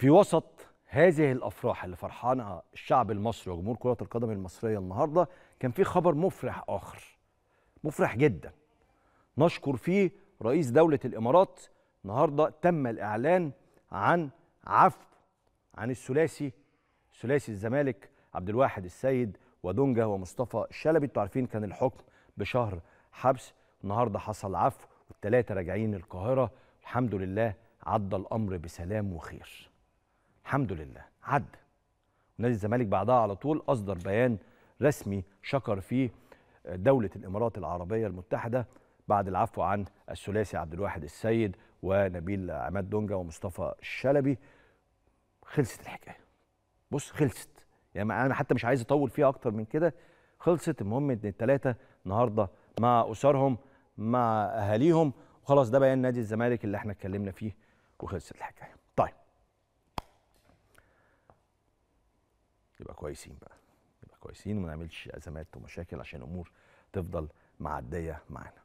في وسط هذه الافراح اللي فرحانها الشعب المصري وجمهور كره القدم المصريه النهارده كان في خبر مفرح اخر مفرح جدا نشكر فيه رئيس دوله الامارات النهارده تم الاعلان عن عفو عن الثلاثي ثلاثي الزمالك عبد الواحد السيد ودونجا ومصطفى شلبي انتوا عارفين كان الحكم بشهر حبس النهارده حصل عفو والثلاثه راجعين القاهره الحمد لله عدى الامر بسلام وخير الحمد لله عدى نادي الزمالك بعدها على طول اصدر بيان رسمي شكر فيه آه، دوله الامارات العربيه المتحده بعد العفو عن الثلاثي عبد الواحد السيد ونبيل عماد دونجا ومصطفى الشلبي خلصت الحكايه بص خلصت يعني انا حتى مش عايز اطول فيها اكتر من كده خلصت المهم ان الثلاثه النهارده مع اسرهم مع اهاليهم وخلاص ده بيان نادي الزمالك اللي احنا اتكلمنا فيه وخلصت الحكايه نبقى كويسين بقى نبقى كويسين وما نعملش ازمات ومشاكل عشان امور تفضل معديه معانا